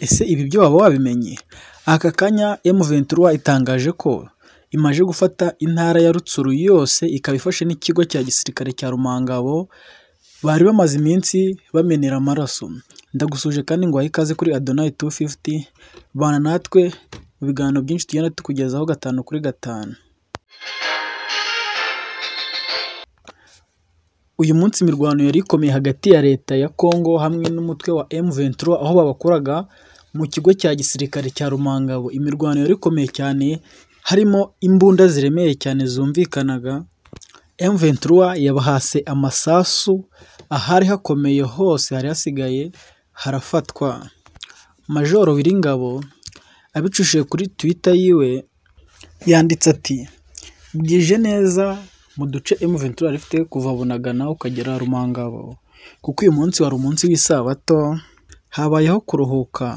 Ese ibi byo waba wabimenye? Aka kanya M23 itangaje ko imaze gufata intara ya Rutsuru yose ikaba ifashe n'ikigo cya gisirikare cya Rumangabo bari bamaze iminsi bamenera amaraso. Ndagusuje kandi ngo wahe ikaze kuri Adonai 250 bana natwe mu biganiro byinshi tugenda tukugezaho gatanu kuri gatanu. Uyu munsi imirwano yari ikomeye hagati ya leta ya Congo hamwe n'umutwe wa M23 aho babakoraga Mu kigo cya gisirikare cya Rumangabo imirwano yari ikomeye cyane harimo imbunda ziremeye cyane zumvikanaga, M23 yabahase amasasu ahari hakomeye hose hari hasigaye harafatwa. Majoro Uwiringabo abicishije kuri Twitter yiwe yanditse ati "Bwije neza mu duce M23 yari kuva Bunagana ukagera Rumangabo kuko uyu munsi wari umunsi w'isabato habayeho kuruhuka.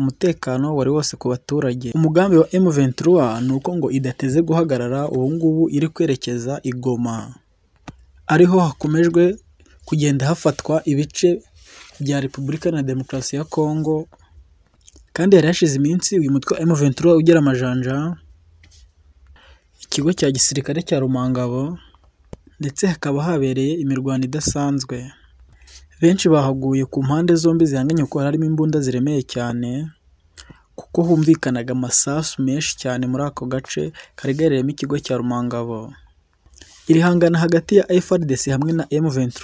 umutekano wari wose ku baturage umugambi wa M23 ni uko ngo idateze guhagarara ubu ngubu iri kwerekeza i Goma ariho hakomejwe kugenda hafatwa ibice bya Repubulika na Demokarasi ya Kongo kandi yari hashize iminsi uyu mutwe wa M23 ugira amajanja ikigo cya gisirikare cya Rumangabo ndetse hakaba habereye imirwano idasanzwe. Benshi bahaguye ku mpande zombi zihanganye kuko harimo imbunda ziremeye cyane, kuko humvikanaga amasasu menshi cyane muri ako gace kari gaherereyemo ikigo cya Rumangabo. Irihangana hagati ya FARDC hamwe na M23,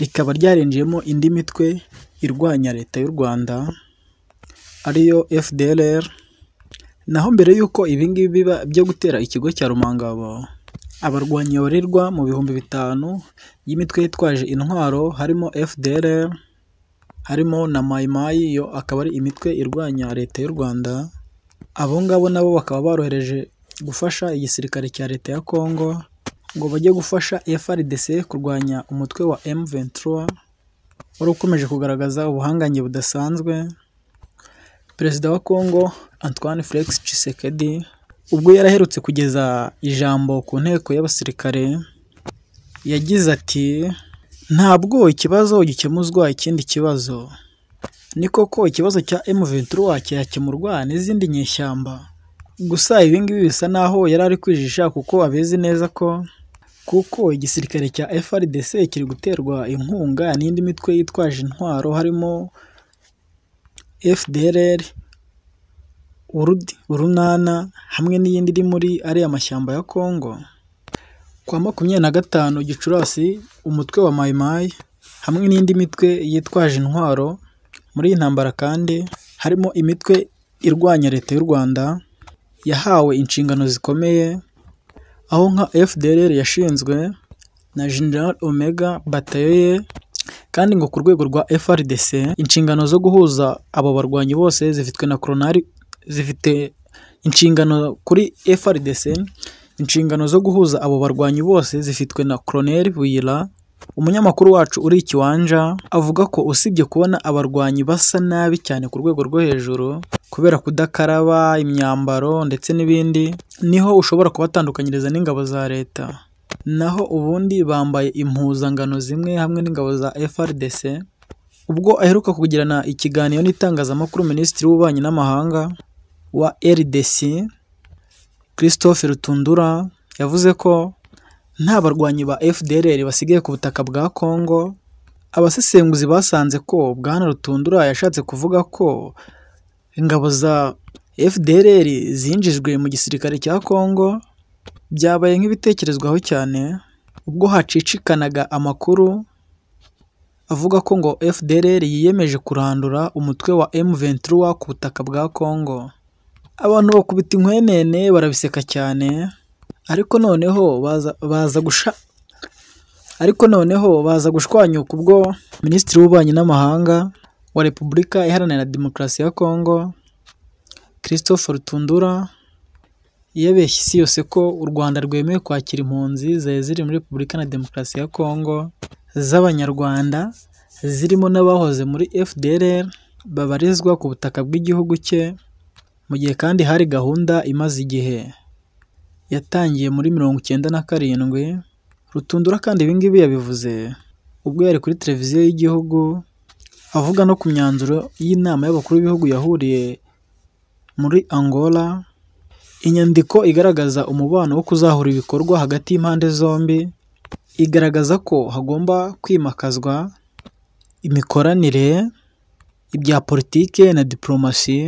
rikaba ryarinjiyemo indi mitwe irwanya leta y'u Rwanda, ariyo FDLR, naho mbere y'uko ibingibi biba byo gutera ikigo cya Rumangabo. Abarwanyi babarirwa mu bihumbi bitanu y'imitwe yitwaje intwaro harimo FDLR, harimo na Mayi Mayi yo akaba ari imitwe irwanya Leta y'u Rwanda, abo ngabo nabo bakaba barohereje gufasha igisirikare cya Leta ya Congo ngo bajye gufasha FARDC kurwanya umutwe wa M23 wari ukomeje kugaragaza ubuhangange budasanzwe, Perezida wa Congo Antoine Felix Tshisekedi. ubwo yari aherutse kugeza ijambo ku nteko y'abasirikare yagize ati ntabwo ikibazo gikemuzwa ikindi kibazo ni koko ikibazo cya emuventura cyakemurwa n'izindi nyeshyamba gusa ibi ngibi bisa naho yari ari kwijisha kuko abizi neza ko kuko igisirikare cya FRDC kiri guterwa inkunga n'indi mitwe yitwaje intwaro harimo FDLR urudi, urunana hamwe n'iyindi iri muri ariya mashyamba ya Congo kwa wa makumyabiri na gatanu Gicurasi umutwe wa Mai Mai hamwe n'indi mitwe yitwaje intwaro muri iyi ntambara kandi harimo imitwe irwanya leta y'u Rwanda yahawe inshingano zikomeye, aho nka FDLR yashinzwe na General Omega batayo kandi ngo ku rwego rwa FARDC inshingano zo guhuza abo barwanyi bose zifitwe na Koronari zifite inshingano kuri FRDC inshingano zo guhuza abo barwanyi bose zifitwe na Colonel Buyira umunyamakuru wacu uri ikiwanja avuga ko usibye kubona abarwanyi basa nabi cyane ku rwego rwo hejuru kubera kudakaraba imyambaro ndetse n'ibindi niho ushobora kubatandukanyiriza n'ingabo za leta naho ubundi bambaye impuzangano zimwe hamwe n'ingabo za FRDC ubwo aheruka kugirana ikiganiro n'itangazamakuru minisitiri w'ububanyi n'amahanga wa RDC Christophe Rutundura yavuze ko nta barwanyi ba FDLR basigaye ku butaka bwa Congo, abasesenguzi basanze ko Bwana Rutundura yashatse kuvuga ko ingabo za FDLR zinjijwe mu gisirikare cya Congo, byabaye nk'ibitekerezwaho cyane ubwo hacicikanaga amakuru avuga ko ngo FDLR yiyemeje kurandura umutwe wa M23 ku butaka bwa Congo. Abantu bakubita inkwenene barabiseka cyane, ariko noneho baza gusha ariko noneho baza gushwanyuka ubwo Minisitiri w'Ububanyi n'Amahanga wa Repubulika Iharanira Demokarasi ya Kongo, Christophe Rutundura, yabeshye isi yose ko u Rwanda rwemeye kwakira impunzi zari ziri muri Repubulika na Demokarasi ya Kongo z'Abanyarwanda, zirimo n'abahoze muri FDLR, babarizwa ku butaka bw'igihugu cye. mu gihe kandi hari gahunda imaze igihe yatangiye muri mirongo icyenda na karindwi Rutundura kandi ibi ngibi yabivuze ubwo yari kuri televiziyo y'igihugu avuga no ku myanzuro y'inama y'abakuru b'ibihugu yahuriye muri Angola inyandiko igaragaza umubano wo kuzahura ibikorwa hagati y'impande zombi igaragaza ko hagomba kwimakazwa imikoranire ibya politiki na diporomasi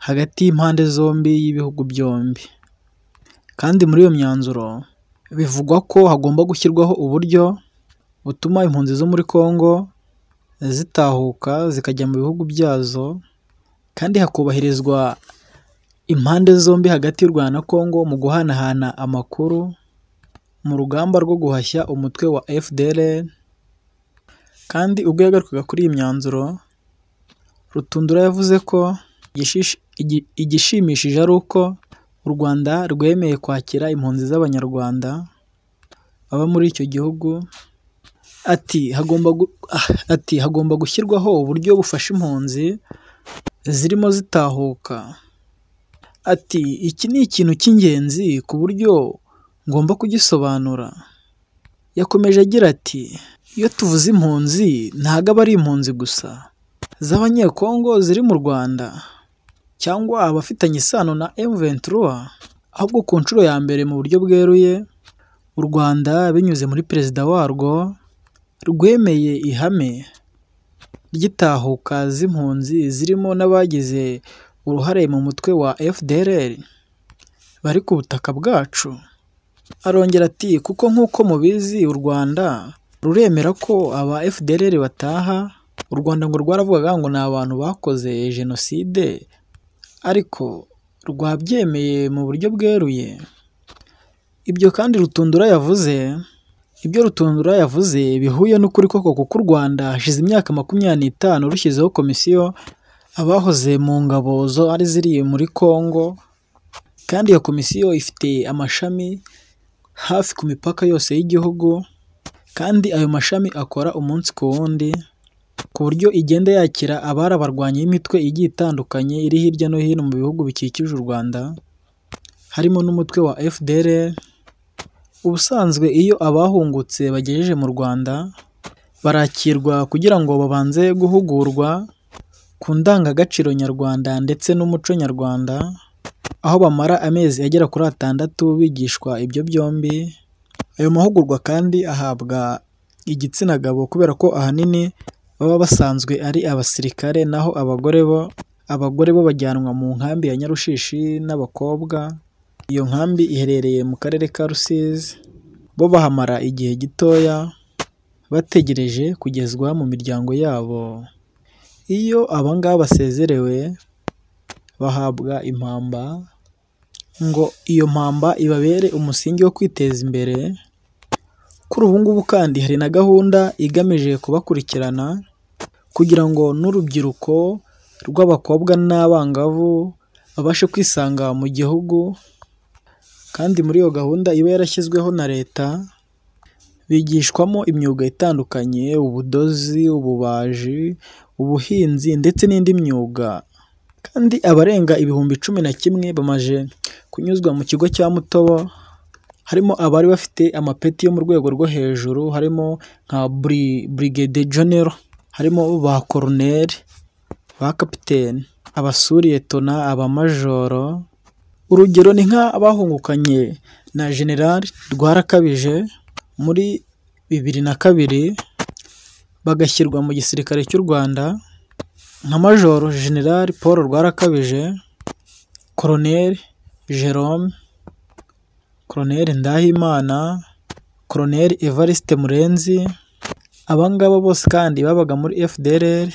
hagati y'impande zombi y'ibihugu byombi kandi muri iyo myanzuro bivugwa ko hagomba gushyirwaho uburyo butuma impunzi zo muri Congo zitahuka zikajya mu bihugu byazo kandi hakubahirizwa impande zombi hagati y'u Rwanda na Congo mu guhanahana amakuru mu rugamba rwo guhashya umutwe wa fdl kandi ubwo yagarukaga kuri iyi myanzuro Rutundura yavuze ko Igishimishije ari uko u Rwanda rwemeye kwakira impunzi z'Abanyarwanda baba muri icyo gihugu, ah, ati hagomba gushyirwaho uburyo bufasha impunzi zirimo zitahuka, ati iki ni ikintu cy'ingenzi ku buryo ngomba kugisobanura, yakomeje agira ati iyo tuvuze impunzi ntago aba ari impunzi gusa z'Abanyekongo ziri mu Rwanda. cyangwa abafitanye isano na M23 ahubwo ku nshuro ya mbere mu buryo bweruye u Rwanda binyuze muri perezida warwo rwemeye ihame ry'itahuka z'impunzi zirimo n'abagize uruhare mu mutwe wa FDLR bari ku butaka bwacu arongera ati kuko nk'uko mubizi u Rwanda ruremera ko aba FDLR bataha u Rwanda ngo rwaravugaga ngo ni abantu bakoze jenoside ariko rwabyemeye mu buryo bweruye? Ibyo kandi Rutundura yavuze, ibyo Rutundura yavuze bihuye n'ukuri koko kuko u Rwanda hashize imyaka makumyabiri n'itanu rushyizeho komisiyo abahoze mu ngabo ari ziri muri Kongo kandi iyo komisiyo ifite amashami hafi ku mipaka yose y'igihugu kandi ayo mashami akora umunsi ku wundi. ku buryo igenda yakira abari abarwanyi b'imitwe igiye itandukanye iri hirya no hino mu bihugu bikikije u Rwanda, harimo n'umutwe wa FDLR, ubusanzwe iyo abahungutse bagejeje mu Rwanda, barakirwa kugira ngo babanze guhugurwa ku ndangagaciro nyarwanda ndetse n'umuco nyarwanda, aho bamara amezi agera kuri atandatu bigishwa ibyo byombi, ayo mahugurwa kandi ahabwa igitsina gabo kubera ko ahanini... baba basanzwe ari abasirikare, naho abagore bo abagore bo bajyanwa mu nkambi ya Nyarushishi n'abakobwa, iyo nkambi iherereye mu karere ka Rusizi, bo bahamara igihe gitoya bategereje kugezwa mu miryango yabo, iyo aba ngaba basezerewe bahabwa impamba, ngo iyo mpamba ibabere umusingi wo kwiteza imbere, kuri ubu ngubu kandi hari na gahunda igamije kubakurikirana kugira ngo n'urubyiruko rw'abakobwa n'abangavu babashe kwisanga mu gihugu kandi muri iyo gahunda iba yarashyizweho na leta, bigishwamo imyuga itandukanye, ubudozi, ububaji, ubuhinzi ndetse n'indi myuga kandi abarenga ibihumbi cumi na kimwe bamaze kunyuzwa mu kigo cya Mutobo, harimo abari bafite amapeti yo mu rwego rwo hejuru, harimo nka Burigede Genero. harimo ba koroneri, ba kapiteni, abasuriyetona, abamajoro, urugero ni nk'abahungukanye na jenerali Rwarakabije muri bibiri na kabiri, bagashyirwa mu gisirikare cy'u Rwanda, nka majoro jenerali Paul Rwarakabije, koroneri Jerome, koroneri Ndahimana, koroneri Evariste Murenzi. Aba bose kandi babaga muri FDLR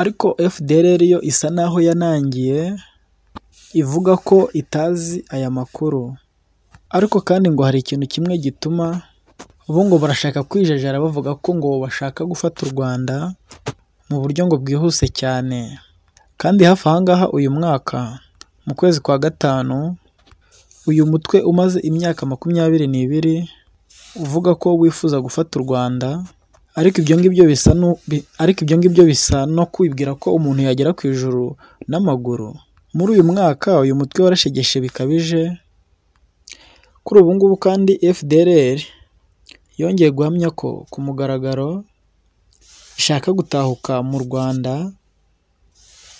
ariko FDLR yo isa naho yanangiye, ivuga ko itazi aya makuru ariko kandi ngo hari ikintu kimwe gituma ubu ngo barashaka kwijejera bavuga ko ngo bashaka gufata u Rwanda mu buryo ngo bwihuse cyane kandi hafi aha uyu mwaka mu kwezi kwa gatanu, uyu mutwe umaze imyaka makumyabiri n'ibiri uvuga ko wifuza gufata u Rwanda ariko ibyo ngibyo bisa ariko ibyo ngibyo bisa no kwibwira ko umuntu yagera ku ijuru n'amaguru muri uyu mwaka uyu mutwe warashegeshe bikabije kuri ubu ngubu kandi FDLR yongeye guhamya ko ku mugaragaro ishaka gutahuka mu Rwanda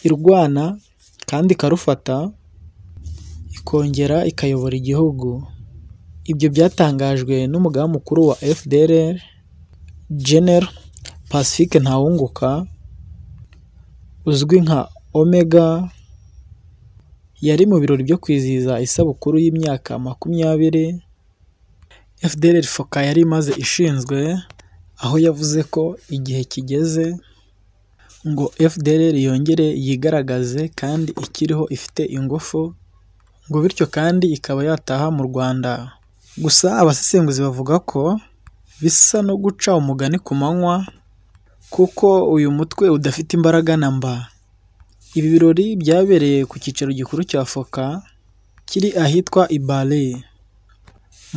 irwana kandi ikarufata ikongera ikayobora igihugu ibyo byatangajwe n'umugaba mukuru wa FDLR General Pacific Ntawunguka uzwi nka Omega, yari mu birori byo kwizihiza isabukuru y'imyaka makumyabiri FDR FOCA yari imaze ishinzwe, aho yavuze ko igihe kigeze ngo FDR yongere yigaragaze kandi ikiriho ifite ingufu, ngo bityo kandi ikaba yataha mu Rwanda, gusa abasesenguzi bavuga ko bisa no guca umugani ku manywa kuko uyu mutwe udafite imbaraga na mba. Ibi birori byabereye ku cyicaro gikuru cya Foka kiri ahitwa i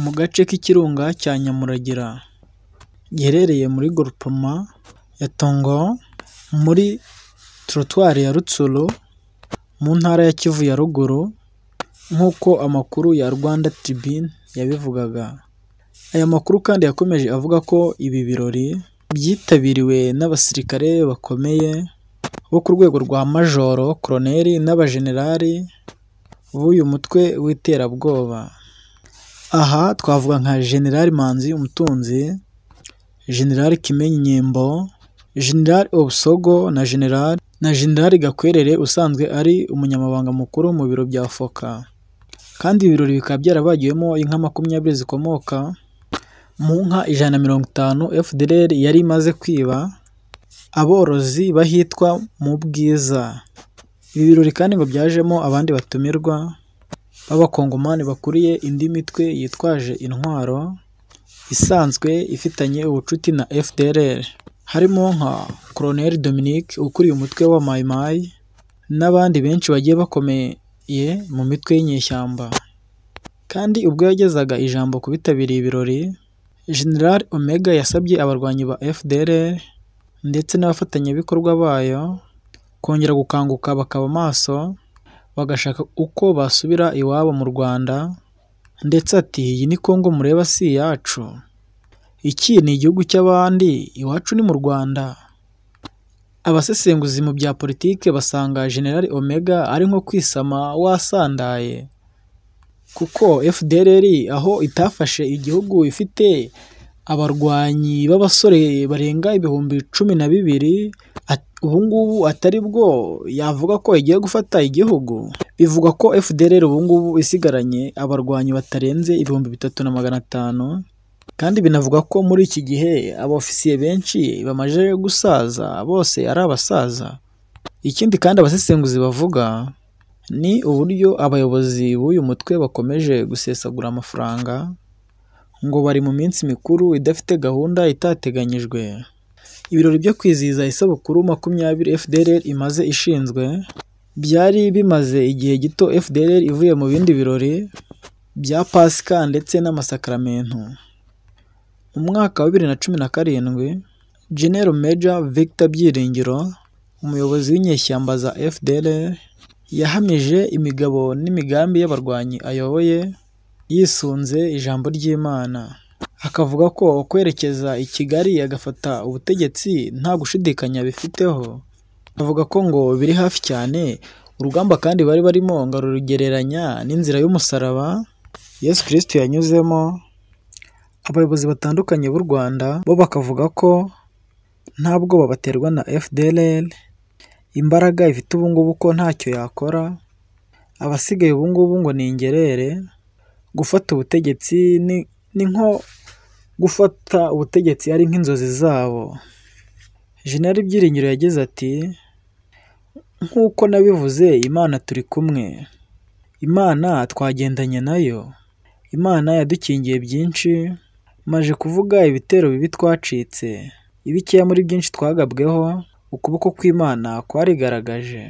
mu gace k'ikirunga cya Nyamuragira giherereye muri Gorupoma ya Tongo muri Trotwari ya Rutsiro mu ntara ya Kivu ya ruguru nk'uko amakuru ya Rwanda Tribune yabivugaga. Aya makuru kandi yakomeje avuga ko ibi birori byitabiriwe n'abasirikare bakomeye bo ku rwego rwa majoro, koroneri n'abajenerali b'uyu mutwe w'iterabwoba. Aha twavuga nka Jenerali Manzi Umutunzi, Jenerali Kimenyi Nyembo, Jenerali Obusogo na Jenerali Gakwerere usanzwe ari umunyamabanga mukuru mu biro bya FOCA. Kandi ibirori bikaba byarabagiwemo inka makumyabiri zikomoka mu nka ijana na mirongo itanu FDLR yari imaze kwiba aborozi b'ahitwa mu Bwiza. Ibi birori kandi ngo byajemo abandi batumirwa b'abakongomani bakuriye indi mitwe yitwaje intwaro isanzwe ifitanye ubucuti na FDLR, harimo nka Colonel Dominique ukuriye umutwe wa Mai Mai n'abandi benshi bagiye bakomeye mu mitwe y'inyeshyamba. Kandi ubwo yagezaga ijambo ku bitabiriye ibirori General Omega yasabye abarwanyi ba FDR ndetse n'abafatanyabikorwa bayo kongera gukanguka bakaba maso, bagashaka uko basubira iwabo mu Rwanda ndetse ati iyi ni Congo mureba si iyacu, iki ni igihugu cy'abandi iwacu ni mu Rwanda. Abasesenguzi mu bya politiki basanga General Omega ari nko kwisama wasandaye. kuko FDLR aho itafashe igihugu ifite abarwanyi b'abasore barenga ibihumbi cumi na bibiri, ubu atari bwo yavuga ko igiye gufata igihugu, bivugwa ko FDLR ubu isigaranye abarwanyi batarenze ibihumbi bitatu na magana atanu, kandi binavugwa ko muri iki gihe abofisiye benshi bamaze gusaza, bose ari abasaza, ikindi kandi abasesenguzi bavuga... Ni uburyo abayobozi b'uyu mutwe bakomeje gusesagura amafaranga ngo bari mu minsi mikuru idafite gahunda itateganyijwe. Ibirori byo kwizihiza isabukuru makumyabiri FDR imaze ishinzwe, byari bimaze igihe gito FDR ivuye mu bindi birori bya Pasika ndetse n'amasakaramentu. Mu mwaka wa bibiri na cumi na karindwi, General Major Victor Byiringiro, umuyobozi w'inyeshyamba za FDR yahamije imigabo n'imigambi y'abarwanyi ayoboye, yisunze ijambo ry'Imana, akavuga ko kwerekeza i Kigali agafata ubutegetsi nta gushidikanya bifiteho, avuga ko ngo biri hafi cyane, urugamba kandi bari barimo ngo n'inzira y'umusaraba Yesu Kristo yanyuzemo, abayobozi batandukanye b'u Rwanda bo bakavuga ko nta bwoba baterwa na FDLR. imbaraga ifite ubu ngubu ko ntacyo yakora, abasigaye ubu ngubu ngo ni ingerere, gufata ubutegetsi ni nko gufata ubutegetsi ari nk'inzozi zabo. Jenerali Byiringiro yagize ati “Nk'uko nabivuze Imana turi kumwe, Imana twagendanye nayo, Imana yadukingiye byinshi, maje kuvuga ibitero bibi twacitse, ibikeya muri byinshi twagabweho, ukuboko kw'Imana kwarigaragaje